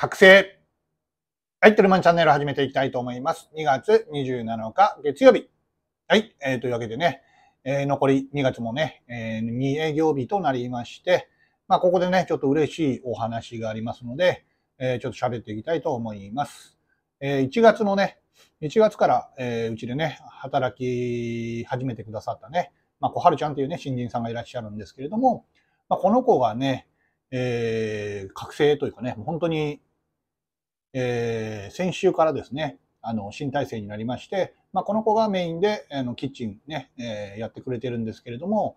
覚醒。はい、テルマンチャンネル始めていきたいと思います。2月27日月曜日。はい、えー、というわけでね、えー、残り2月もね、えー、2営業日となりまして、まあ、ここでね、ちょっと嬉しいお話がありますので、えー、ちょっと喋っていきたいと思います。えー、1月のね、1月から、えー、うちでね、働き始めてくださったね、まあ、小春ちゃんというね、新人さんがいらっしゃるんですけれども、まあ、この子がね、えー、覚醒というかね、本当にえー、先週からですね、あの、新体制になりまして、まあ、この子がメインで、あの、キッチンね、えー、やってくれてるんですけれども、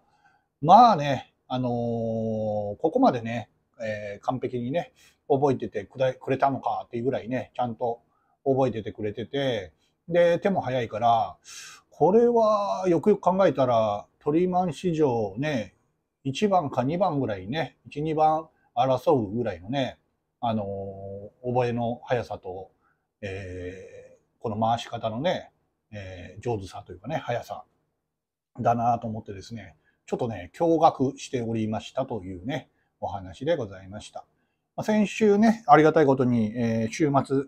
まあね、あのー、ここまでね、えー、完璧にね、覚えててくだくれたのかっていうぐらいね、ちゃんと覚えててくれてて、で、手も早いから、これはよくよく考えたら、トリマン史上ね、1番か2番ぐらいね、1、2番争うぐらいのね、あの覚えの速さと、えー、この回し方のね、えー、上手さというかね速さだなと思ってですねちょっとね驚愕しておりましたというねお話でございました、まあ、先週ねありがたいことに、えー、週末、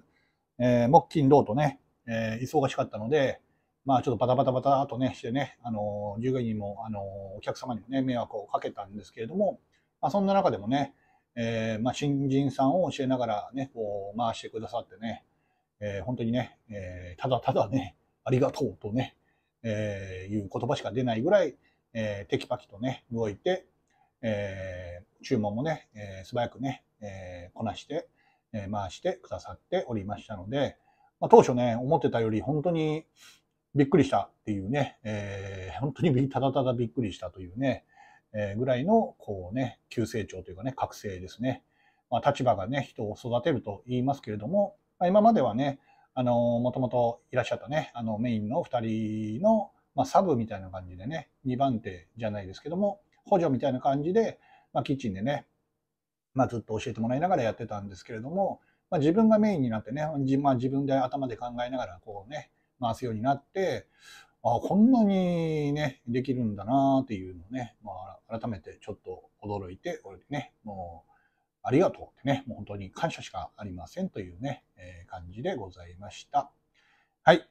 え木金土とね、え忙しかったのでまあちょっとバタバタバタとねしてねあの従業員もあのお客様にもね迷惑をかけたんですけれども、まあ、そんな中でもねえー、まあ、新人さんを教えながらね、こう回してくださってね、えー、本当にね、えー、ただただね、ありがとうとね、えいう言葉しか出ないぐらい、えテキパキとね、動いて、え注文もね、え素早くね、えこなして、え回してくださっておりましたので、まあ、当初ね、思ってたより本当にびっくりしたっていうね、え本当にただただびっくりしたというね、えぐらいの、こうね、急成長というかね、覚醒ですね。まあ、立場がね、人を育てると言いますけれども、まあ、今まではね、あの、もともといらっしゃったね、あの、メインの2人の、まあ、サブみたいな感じでね、2番手じゃないですけども、補助みたいな感じで、まあ、キッチンでね、まあ、ずっと教えてもらいながらやってたんですけれども、まあ、自分がメインになってね、まあ、自分で頭で考えながらこうね、回すようになって、あこんなにね、できるんだなっていうのをね、まあ、改めてちょっと驚いて、これね、もう、ありがとうってね、もう本当に感謝しかありませんというね、えー、感じでございました。はい。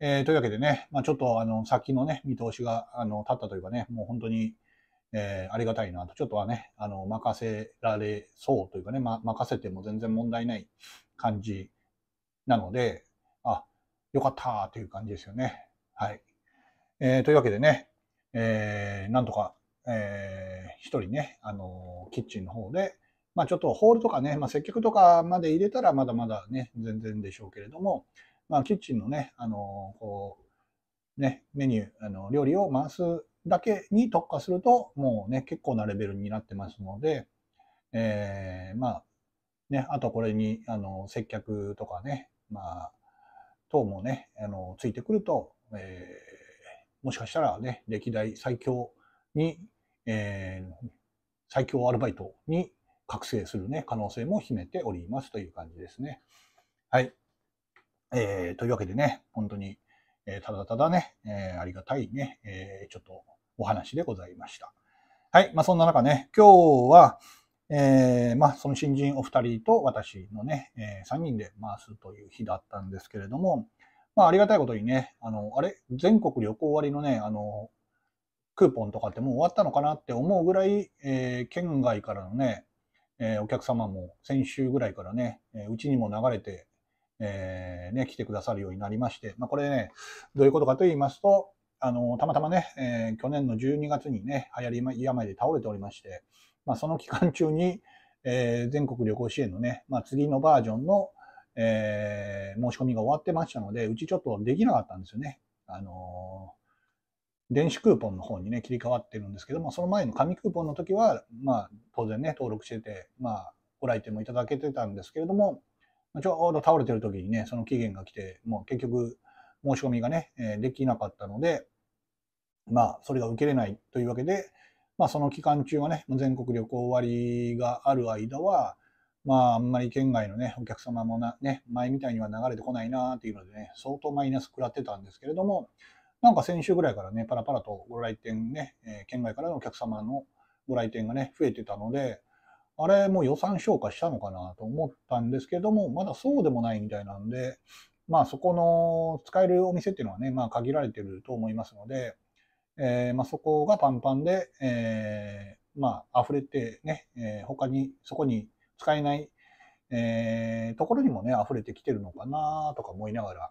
えー、というわけでね、まあ、ちょっとあの、先のね、見通しが、あの、立ったというかね、もう本当に、えー、ありがたいなと、ちょっとはね、あの、任せられそうというかね、ま、任せても全然問題ない感じなので、あ、よかったという感じですよね。はい。えー、というわけでね、えー、なんとか、えー、一人ね、あのキッチンの方で、まあちょっとホールとかね、まあ接客とかまで入れたらまだまだね、全然でしょうけれども、まあキッチンのね、あのこう、ね、メニュー、あの、料理を回すだけに特化すると、もうね、結構なレベルになってますので、えー、まあ、ね、あとこれに、あの、接客とかね、まあ、等もね、あの、ついてくると、えもしかしたらね、歴代最強に、えー、最強アルバイトに覚醒するね、可能性も秘めておりますという感じですね。はい。えー、というわけでね、本当に、えー、ただただね、えー、ありがたいね、えー、ちょっとお話でございました。はい。まあ、そんな中ね、今日は、えー、まあ、その新人お二人と私のね、えー、3人で回すという日だったんですけれども、まあ、ありがたいことにね、あの、あれ全国旅行割のね、あの、クーポンとかってもう終わったのかなって思うぐらい、えー、県外からのね、えー、お客様も先週ぐらいからね、えー、うちにも流れて、えー、ね、来てくださるようになりまして、まあ、これね、どういうことかと言いますと、あの、たまたまね、えー、去年の12月にね、流行り病で倒れておりまして、まあ、その期間中に、えー、全国旅行支援のね、まあ、次のバージョンの、えー、申し込みが終わってましたので、うちちょっとできなかったんですよね。あのー、電子クーポンの方にね、切り替わってるんですけども、その前の紙クーポンの時は、まあ、当然ね、登録してて、まあ、ご来店もいただけてたんですけれども、ちょうど倒れてる時にね、その期限が来て、もう結局、申し込みがね、できなかったので、まあ、それが受けれないというわけで、まあ、その期間中はね、全国旅行割がある間は、まあ、あんまり県外のね、お客様もな、ね、前みたいには流れてこないなっていうのでね、相当マイナス食らってたんですけれども、なんか先週ぐらいからね、パラパラとご来店ね、えー、県外からのお客様のご来店がね、増えてたので、あれ、もう予算消化したのかなと思ったんですけども、まだそうでもないみたいなんで、まあそこの使えるお店っていうのはね、まあ限られてると思いますので、えー、まあそこがパンパンで、えー、まあ溢れてね、えー、他に、そこに使えない、えー、ところにもね、溢れてきてるのかなとか思いながら、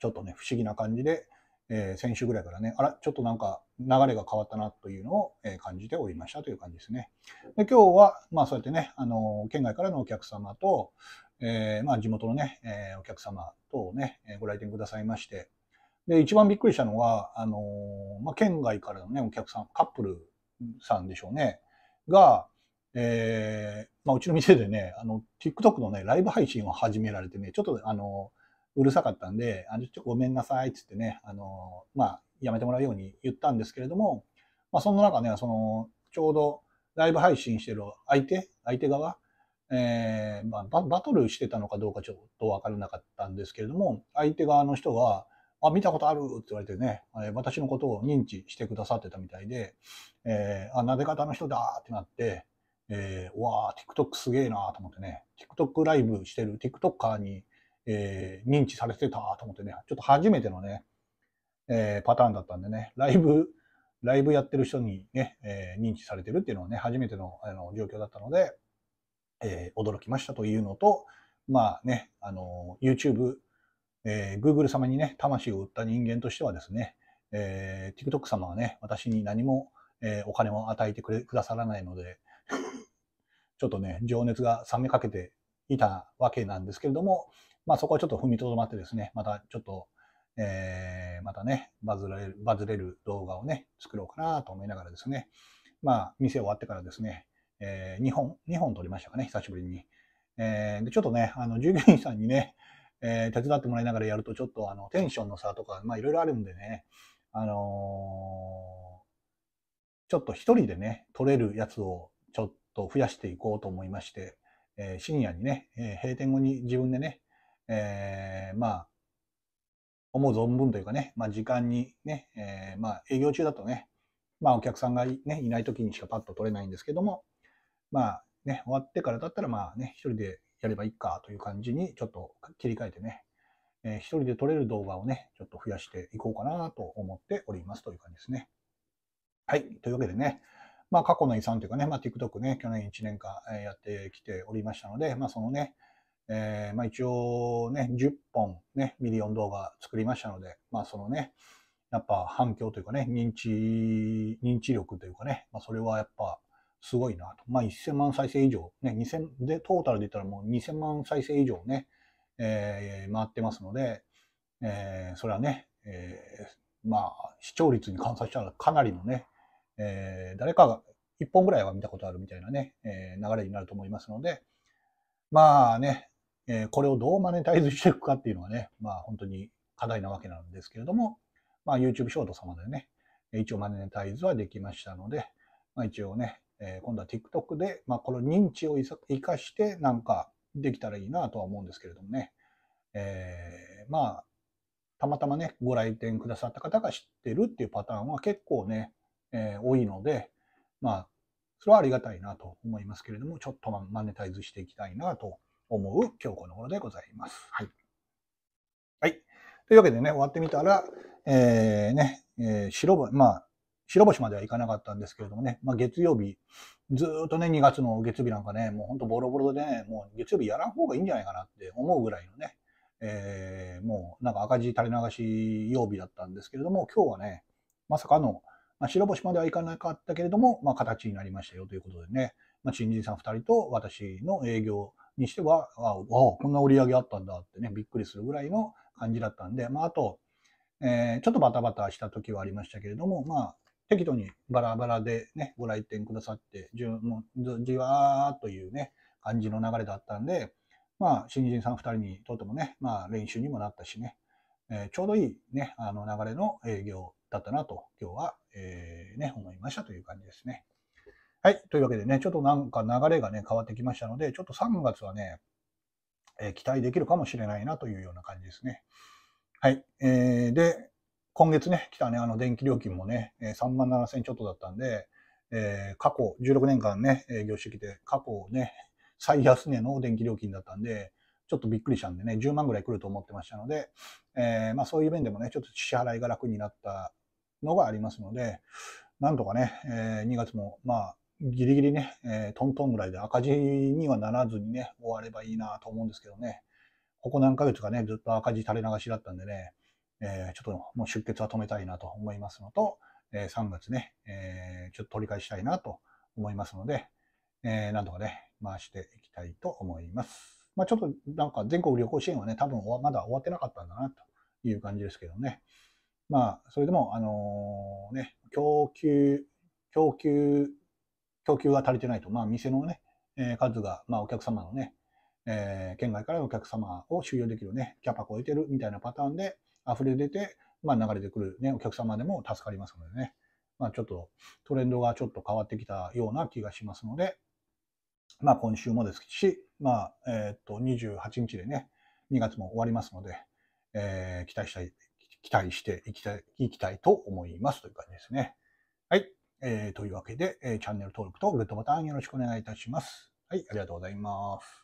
ちょっとね、不思議な感じで、えー、先週ぐらいからね、あら、ちょっとなんか流れが変わったなというのを、え感じておりましたという感じですね。で今日は、まあそうやってね、あの県外からのお客様と、えー、まあ地元のね、えお客様とね、ご来店くださいまして、で、一番びっくりしたのは、あのまあ、県外からのね、お客さん、カップルさんでしょうね、が、えー、まあ、うちの店でね、あの、TikTok のね、ライブ配信を始められてね、ちょっと、あの、うるさかったんで、あの、ちょごめんなさいってってね、あの、まあ、やめてもらうように言ったんですけれども、まあ、そんな中ね、その、ちょうどライブ配信してる相手、相手側、えー、まあ、ババトルしてたのかどうかちょっとわからなかったんですけれども、相手側の人が、あ、見たことあるって言われてね、私のことを認知してくださってたみたいで、えー、あ、撫で方の人だってなって、えー、うわあ、TikTok すげえなーと思ってね、TikTok ライブしてる TikToker に、えー、認知されてたと思ってね、ちょっと初めてのね、えー、パターンだったんでね、ライブ、ライブやってる人にね、えー、認知されてるっていうのはね、初めてのあの状況だったので、えー、驚きましたというのと、まあね、あの、YouTube、えー、Google 様にね、魂を売った人間としてはですね、えー、TikTok 様はね、私に何も、えー、お金を与えてくれくださらないので、ちょっとね、情熱が冷めかけていたわけなんですけれども、まあ、そこはちょっと踏みとどまってですね、またちょっと、えー、またね、バズれる、バズれる動画をね、作ろうかなと思いながらですね、まあ、店終わってからですね、えー、2本、2本撮りましたかね、久しぶりに。えー、で、ちょっとね、あの、従業員さんにね、えー、手伝ってもらいながらやると、ちょっとあの、テンションの差とか、まあ、いろいろあるんでね、あのー、ちょっと一人でね、撮れるやつをと増やしていこうと思いまして、えー、深夜にね、えー、閉店後に自分でね、えー、まあ、思う存分というかね、まあ、時間にね、えー、まあ、営業中だとね、まあ、お客さんがい,、ね、いない時にしかパッと取れないんですけども、まあ、ね、終わってからだったら、まあね、一人でやればいいかという感じにちょっと切り替えてね、えー、一人で撮れる動画をね、ちょっと増やしていこうかなと思っておりますという感じですね。はい。というわけでね、まあ、過去の遺産というかね、まあ、TikTok ね、去年1年間やってきておりましたので、まあ、そのね、えー、まあ、一応ね、10本ね、ミリオン動画作りましたので、まあ、そのね、やっぱ反響というかね、認知、認知力というかね、まあ、それはやっぱすごいなと。まあ、1000万再生以上、ね、2000で、トータルで言ったらもう2000万再生以上ね、えー、回ってますので、えー、それはね、えー、まあ、視聴率に換算したらかなりのね、えー、誰かが1本ぐらいは見たことあるみたいなね、えー、流れになると思いますので、まあね、えー、これをどうマネタイズしていくかっていうのはね、まあ本当に課題なわけなんですけれども、まあ YouTube ショート様でね、一応マネタイズはできましたので、まあ一応ね、え今度は TikTok で、まあこの認知を生かしてなんかできたらいいなとは思うんですけれどもね、えー、まあ、たまたまね、ご来店くださった方が知ってるっていうパターンは結構ね、え多いので、まあ、それはありがたいなと思いますけれども、ちょっとマネタイズしていきたいなと思う今日この頃でございます。はい。はい。というわけでね、終わってみたら、えー、ね、えー、白星、まあ、白星まではいかなかったんですけれどもね、まあ、月曜日、ずっとね、2月の月曜日なんかね、もう本当ボロボロでね、もう月曜日やらん方がいいんじゃないかなって思うぐらいのね、えー、もうなんか赤字垂れ流し曜日だったんですけれども、今日はね、まさかの、まあ、白星まではいかなかったけれども、まあ、形になりましたよということでね、まあ、新人さん2人と私の営業にしては、ああ、こんな売り上げあったんだってね、びっくりするぐらいの感じだったんで、まあ、あと、えー、ちょっとバタバタした時はありましたけれども、まあ、適度にバラバラでね、ご来店くださって、じもじわーっというね、感じの流れだったんで、まあ、新人さん2人にとってもね、まあ、練習にもなったしね、えー、ちょうどいいね、あの流れの営業だったなと、今日は、えー、ね、思いましたという感じですね。はい。というわけでね、ちょっとなんか流れがね、変わってきましたので、ちょっと3月はね、えー、期待できるかもしれないなというような感じですね。はい。えー、で、今月ね、来たね、あの電気料金もね、3万7000ちょっとだったんで、えー、過去16年間ね、営業してきて、過去ね、最安値の電気料金だったんで、ちょっとびっくりしたんでね、10万ぐらい来ると思ってましたので、えー、まあそういう面でもね、ちょっと支払いが楽になったのがありますので、なんとかね、えー、2月も、まあ、ギリギリね、えー、トントンぐらいで赤字にはならずにね、終わればいいなと思うんですけどね。ここ何ヶ月かね、ずっと赤字垂れ流しだったんでね、えー、ちょっともう出血は止めたいなと思いますのと、えー、3月ね、えー、ちょっと取り返したいなと思いますので、えー、なんとかね、回していきたいと思います。まあちょっとなんか全国旅行支援はね、多分まだ終わってなかったんだなという感じですけどね。まあ、それでも、あのね、供給、供給、供給が足りてないと、まあ、店のね、えー、数が、まあ、お客様のね、えー、県外からのお客様を収容できるね、キャパ超えてるみたいなパターンで溢れ出て、まあ、流れてくるね、お客様でも助かりますのでね、まあ、ちょっとトレンドがちょっと変わってきたような気がしますので、まあ、今週もですし、まあ、えっと、28日でね、2月も終わりますので、えー、期待したい期待していきたい、いきたいと思いますという感じですね。はい。えー、というわけで、えー、チャンネル登録とグッドボタンよろしくお願いいたします。はい、ありがとうございます。